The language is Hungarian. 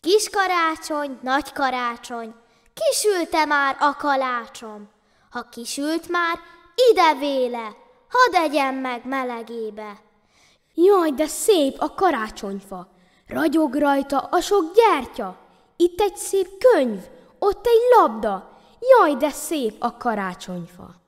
Kis karácsony, nagy karácsony, kisülte már a kalácsom. Ha kisült már, ide véle, hadd egyen meg melegébe. Jaj, de szép a karácsonyfa, ragyog rajta a sok gyertya. Itt egy szép könyv, ott egy labda, jaj, de szép a karácsonyfa.